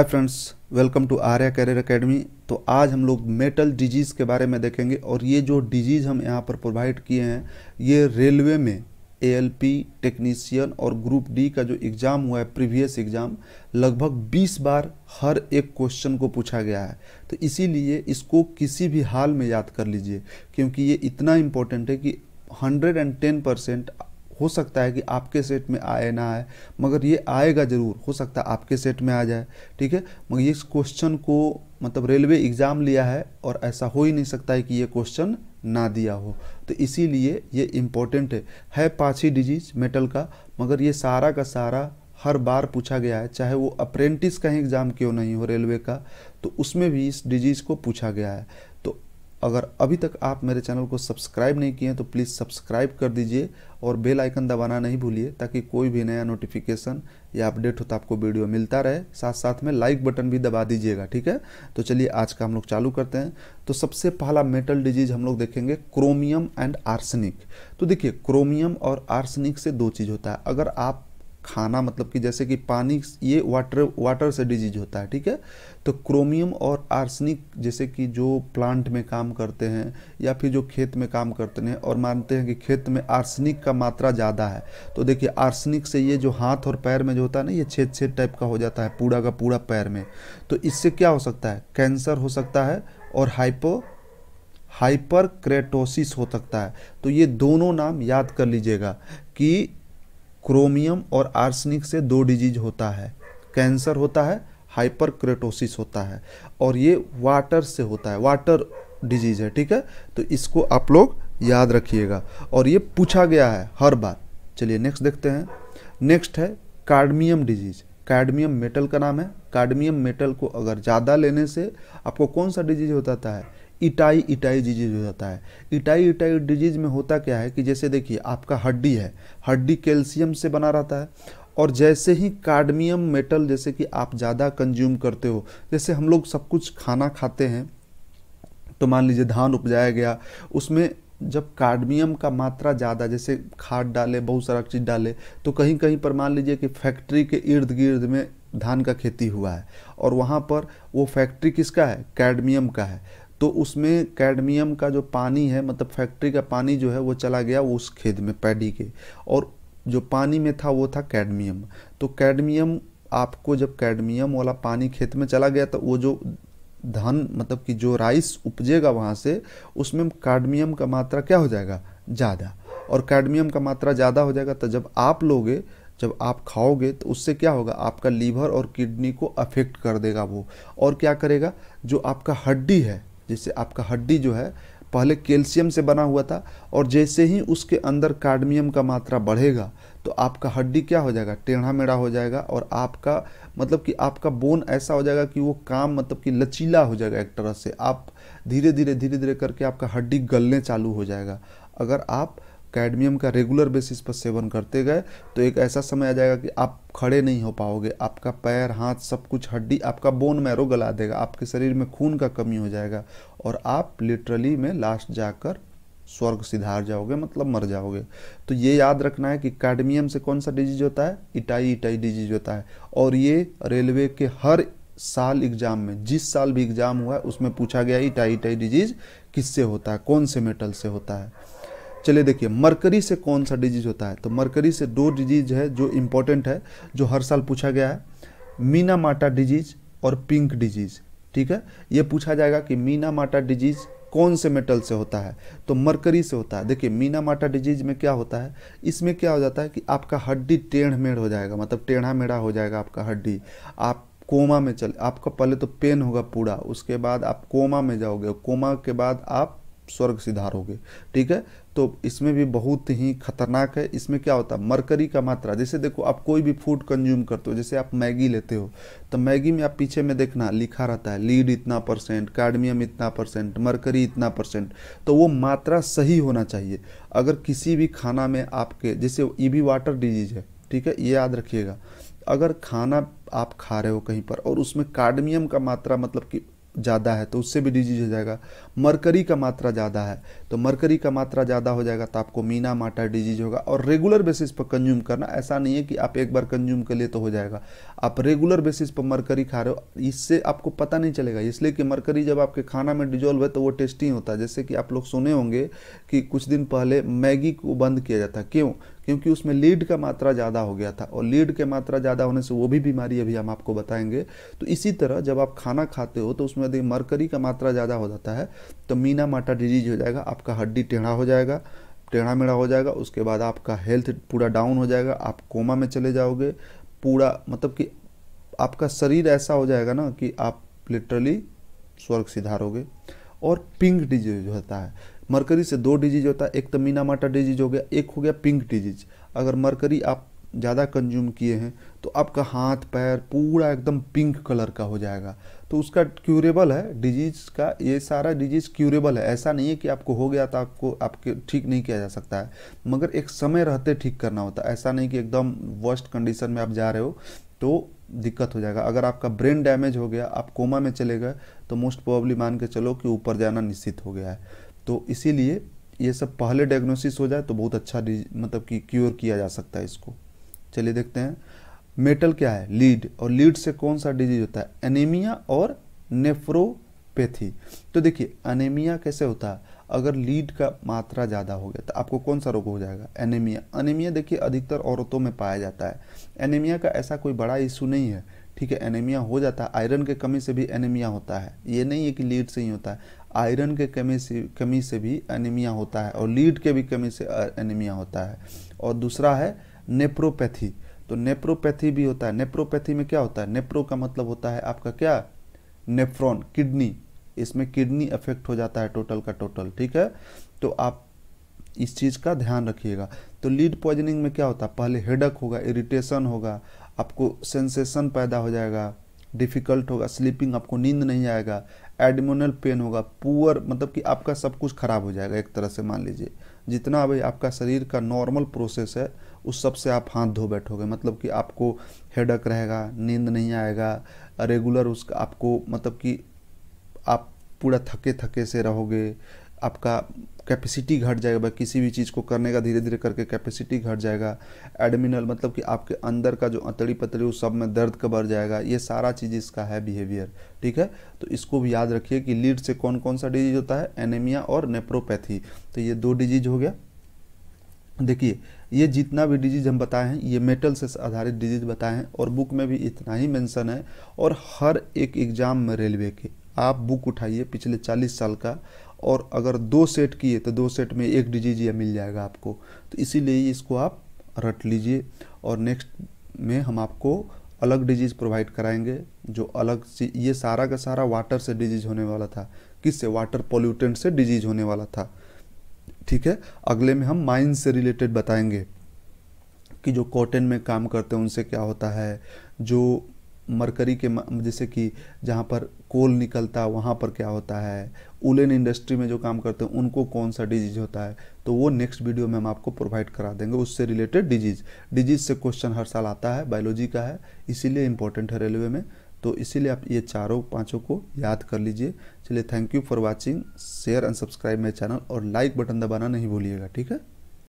hi friends welcome to Arya career academy तो आज हम लोग मेटल डिजीज़ के बारे में देखेंगे और ये जो डिजीज़ हम यहाँ पर प्रोवाइड किए हैं ये रेलवे में एएलपी टेक्नीशियन और ग्रुप डी का जो एग्ज़ाम हुआ है प्रीवियस एग्ज़ाम लगभग 20 बार हर एक क्वेश्चन को पूछा गया है तो इसीलिए इसको किसी भी हाल में याद कर लीजिए क्योंकि ये इतना इम्पोर्टेंट है कि हंड्रेड परसेंट हो सकता है कि आपके सेट में आए ना आए मगर ये आएगा ज़रूर हो सकता है आपके सेट में आ जाए ठीक है मगर इस क्वेश्चन को मतलब रेलवे एग्ज़ाम लिया है और ऐसा हो ही नहीं सकता है कि ये क्वेश्चन ना दिया हो तो इसीलिए ये इम्पोर्टेंट है है पाँच ही डिजीज मेटल का मगर ये सारा का सारा हर बार पूछा गया है चाहे वो अप्रेंटिस का ही एग्ज़ाम क्यों नहीं हो रेलवे का तो उसमें भी इस डिजीज़ को पूछा गया है अगर अभी तक आप मेरे चैनल को सब्सक्राइब नहीं किए हैं तो प्लीज़ सब्सक्राइब कर दीजिए और बेल आइकन दबाना नहीं भूलिए ताकि कोई भी नया नोटिफिकेशन या अपडेट हो तो आपको वीडियो मिलता रहे साथ साथ में लाइक बटन भी दबा दीजिएगा ठीक है तो चलिए आज का हम लोग चालू करते हैं तो सबसे पहला मेटल डिजीज हम लोग देखेंगे क्रोमियम एंड आर्सनिक तो देखिए क्रोमियम और आर्सनिक से दो चीज़ होता है अगर आप खाना मतलब कि जैसे कि पानी ये वाटर वाटर से डिजीज होता है ठीक है तो क्रोमियम और आर्सनिक जैसे कि जो प्लांट में काम करते हैं या फिर जो खेत में काम करते हैं और मानते हैं कि खेत में आर्सनिक का मात्रा ज़्यादा है तो देखिए आर्सनिक से ये जो हाथ और पैर में जो होता है ना ये छेद छेद टाइप का हो जाता है पूरा का पूरा पैर में तो इससे क्या हो सकता है कैंसर हो सकता है और हाइपो हाइपरक्रेटोसिस हो सकता है तो ये दोनों नाम याद कर लीजिएगा कि क्रोमियम और आर्सनिक से दो डिजीज होता है कैंसर होता है हाइपरक्रेटोसिस होता है और ये वाटर से होता है वाटर डिजीज है ठीक है तो इसको आप लोग याद रखिएगा और ये पूछा गया है हर बार चलिए नेक्स्ट देखते हैं नेक्स्ट है कार्डमियम डिजीज कैडमियम मेटल का नाम है कैडमियम मेटल को अगर ज़्यादा लेने से आपको कौन सा डिजीज हो जाता है इटाई इटाई डिजीज हो जाता है इटाई इटाई डिजीज में होता क्या है कि जैसे देखिए आपका हड्डी है हड्डी कैल्शियम से बना रहता है और जैसे ही कार्डमियम मेटल जैसे कि आप ज़्यादा कंज्यूम करते हो जैसे हम लोग सब कुछ खाना खाते हैं तो मान लीजिए धान उपजाया गया उसमें जब कार्डमियम का मात्रा ज़्यादा जैसे खाद डाले बहुत सारा चीज़ डाले तो कहीं कहीं पर मान लीजिए कि फैक्ट्री के इर्द गिर्द में धान का खेती हुआ है और वहाँ पर वो फैक्ट्री किसका है कैडमियम का है तो उसमें कैडमियम का जो पानी है मतलब फैक्ट्री का पानी जो है वो चला गया उस खेत में पैडी के और जो पानी में था वो था कैडमियम तो कैडमियम आपको जब कैडमियम वाला पानी खेत में चला गया तो वो जो धन मतलब कि जो राइस उपजेगा वहाँ से उसमें कार्डमियम का मात्रा क्या हो जाएगा ज़्यादा और कैडमियम का मात्रा ज़्यादा हो जाएगा तो जब आप लोगे जब आप खाओगे तो उससे क्या होगा आपका लीवर और किडनी को अफेक्ट कर देगा वो और क्या करेगा जो आपका हड्डी है जैसे आपका हड्डी जो है पहले कैल्शियम से बना हुआ था और जैसे ही उसके अंदर कार्डमियम का मात्रा बढ़ेगा तो आपका हड्डी क्या हो जाएगा टेढ़ा मेढ़ा हो जाएगा और आपका मतलब कि आपका बोन ऐसा हो जाएगा कि वो काम मतलब कि लचीला हो जाएगा एक तरह से आप धीरे धीरे धीरे धीरे करके आपका हड्डी गलने चालू हो जाएगा अगर आप कैडमियम का रेगुलर बेसिस पर सेवन करते गए तो एक ऐसा समय आ जाएगा कि आप खड़े नहीं हो पाओगे आपका पैर हाथ सब कुछ हड्डी आपका बोन मैरो गला देगा आपके शरीर में खून का कमी हो जाएगा और आप लिटरली में लास्ट जाकर स्वर्ग सिधार जाओगे मतलब मर जाओगे तो ये याद रखना है कि कैडमियम से कौन सा डिजीज होता है इटाई इटाई डिजीज होता है और ये रेलवे के हर साल एग्जाम में जिस साल भी एग्जाम हुआ है उसमें पूछा गया इटाई इटाई डिजीज किससे होता है कौन से मेटल से होता है चलिए देखिए मरकरी से कौन सा डिजीज होता है तो मरकरी से दो डिजीज है जो इम्पोर्टेंट है जो हर साल पूछा गया है मीना माटा डिजीज और पिंक डिजीज ठीक है ये पूछा जाएगा कि मीना माटा डिजीज कौन से मेटल से होता है तो मरकरी से होता है देखिए मीना माटा डिजीज में क्या होता है इसमें क्या हो जाता है कि आपका हड्डी टेढ़ मेढ़ हो जाएगा मतलब टेढ़ा मेढ़ा हो जाएगा आपका हड्डी आप कोमा में चले आपका पहले तो पेन होगा पूरा उसके बाद आप कोमा में जाओगे कोमा के बाद आप स्वर्ग सिधारोगे ठीक है तो इसमें भी बहुत ही खतरनाक है इसमें क्या होता है मरकरी का मात्रा जैसे देखो आप कोई भी फूड कंज्यूम करते हो जैसे आप मैगी लेते हो तो मैगी में आप पीछे में देखना लिखा रहता है लीड इतना परसेंट कार्डमियम इतना परसेंट मरकरी इतना परसेंट तो वो मात्रा सही होना चाहिए अगर किसी भी खाना में आपके जैसे ये भी वाटर डिजीज है ठीक है ये याद रखिएगा अगर खाना आप खा रहे हो कहीं पर और उसमें कार्डमियम का मात्रा मतलब कि ज़्यादा है तो उससे भी डिजीज हो जाएगा मरकरी का मात्रा ज़्यादा है तो मरकरी का मात्रा ज़्यादा हो जाएगा तो आपको मीना माटा डिजीज होगा और रेगुलर बेसिस पर कंज्यूम करना ऐसा नहीं है कि आप एक बार कंज्यूम कर लिए तो हो जाएगा आप रेगुलर बेसिस पर मरकरी खा रहे हो इससे आपको पता नहीं चलेगा इसलिए कि मरकरी जब आपके खाना में डिजोल्व है तो वो टेस्टी होता है जैसे कि आप लोग सुने होंगे कि कुछ दिन पहले मैगी को बंद किया जाता क्यों क्योंकि उसमें लीड का मात्रा ज़्यादा हो गया था और लीड के मात्रा ज़्यादा होने से वो भी बीमारी अभी हम आपको बताएंगे तो इसी तरह जब आप खाना खाते हो तो उसमें यदि मरकरी का मात्रा ज़्यादा हो जाता है तो मीना माटा डिजीज हो जाएगा आपका हड्डी टेढ़ा हो जाएगा टेढ़ा मेढ़ा हो जाएगा उसके बाद आपका हेल्थ पूरा डाउन हो जाएगा आप कोमा में चले जाओगे पूरा मतलब कि आपका शरीर ऐसा हो जाएगा ना कि आप लिटरली स्वर्ग सिधारोगे और पिंक डिजीज होता है मरकरी से दो डिजीज होता है एक तो मीनामाटा डिजीज हो गया एक हो गया पिंक डिजीज अगर मरकरी आप ज़्यादा कंज्यूम किए हैं तो आपका हाथ पैर पूरा एकदम पिंक कलर का हो जाएगा तो उसका क्यूरेबल है डिजीज़ का ये सारा डिजीज़ क्यूरेबल है ऐसा नहीं है कि आपको हो गया तो आपको आपके ठीक नहीं किया जा सकता है मगर एक समय रहते ठीक करना होता है ऐसा नहीं कि एकदम वर्स्ट कंडीशन में आप जा रहे हो तो दिक्कत हो जाएगा अगर आपका ब्रेन डैमेज हो गया आप कोमा में चले गए तो मोस्ट प्रोबली मान के चलो कि ऊपर जाना निश्चित हो गया है तो इसीलिए ये सब पहले डायग्नोसिस हो जाए तो बहुत अच्छा मतलब कि क्योर किया जा सकता है इसको चलिए देखते हैं मेटल क्या है लीड और लीड से कौन सा डिजीज होता है एनीमिया और नेफ्रोपैथी तो देखिए अनेमिया कैसे होता है अगर लीड का मात्रा ज़्यादा हो गया तो आपको कौन सा रोग हो जाएगा एनीमिया एनीमिया देखिए अधिकतर औरतों में पाया जाता है एनीमिया का ऐसा कोई बड़ा इशू नहीं है ठीक है एनीमिया हो जाता है आयरन के कमी से भी एनीमिया होता है ये नहीं है कि लीड से ही होता है आयरन के कमी से कमी से भी एनीमिया होता है और लीड के भी कमी से एनीमिया होता है और दूसरा है नेप्रोपैथी तो नेप्रोपैथी भी होता है नेप्रोपैथी में क्या होता है नेप्रो का मतलब होता है आपका क्या नेफ्रॉन किडनी इसमें किडनी अफेक्ट हो जाता है टोटल का टोटल ठीक है तो आप इस चीज़ का ध्यान रखिएगा तो लीड पॉइजनिंग में क्या होता है पहले हेडक होगा इरिटेशन होगा आपको सेंसेशन पैदा हो जाएगा डिफ़िकल्ट होगा स्लीपिंग आपको नींद नहीं आएगा एडमोनल पेन होगा पुअर मतलब कि आपका सब कुछ खराब हो जाएगा एक तरह से मान लीजिए जितना भी आपका शरीर का नॉर्मल प्रोसेस है उस सब से आप हाथ धो बैठोगे मतलब कि आपको हेडक रहेगा नींद नहीं आएगा रेगुलर उसका आपको मतलब कि आप पूरा थके थके से रहोगे आपका कैपेसिटी घट जाएगा किसी भी चीज़ को करने का धीरे धीरे करके कैपेसिटी घट जाएगा एडमिनल मतलब कि आपके अंदर का जो अतड़ी पतली उस सब में दर्द कबर जाएगा ये सारा चीज़ इसका है बिहेवियर ठीक है तो इसको भी याद रखिए कि लीड से कौन कौन सा डिजीज होता है एनेमिया और नेप्रोपैथी तो ये दो डिजीज हो गया देखिए ये जितना भी डिजीज हम बताए हैं ये मेटल से आधारित डिजीज बताए हैं और बुक में भी इतना ही मैंसन है और हर एक एग्ज़ाम में रेलवे के आप बुक उठाइए पिछले 40 साल का और अगर दो सेट किए तो दो सेट में एक डिजीज या मिल जाएगा आपको तो इसीलिए इसको आप रट लीजिए और नेक्स्ट में हम आपको अलग डिजीज़ प्रोवाइड कराएंगे जो अलग से ये सारा का सारा वाटर से डिजीज होने वाला था किससे वाटर पोल्यूटेंट से डिजीज होने वाला था ठीक है अगले में हम माइन से रिलेटेड बताएंगे कि जो कॉटन में काम करते हैं उनसे क्या होता है जो मरकरी के जैसे कि जहाँ पर कोल निकलता है वहाँ पर क्या होता है उलेन इंडस्ट्री में जो काम करते हैं उनको कौन सा डिजीज होता है तो वो नेक्स्ट वीडियो में हम आपको प्रोवाइड करा देंगे उससे रिलेटेड डिजीज डिजीज से क्वेश्चन हर साल आता है बायोलॉजी का है इसीलिए इम्पोर्टेंट है रेलवे में तो इसीलिए आप ये चारों पाँचों को याद कर लीजिए चलिए thank you for watching share and subscribe my channel और लाइक बटन दबाना नहीं भूलिएगा ठीक है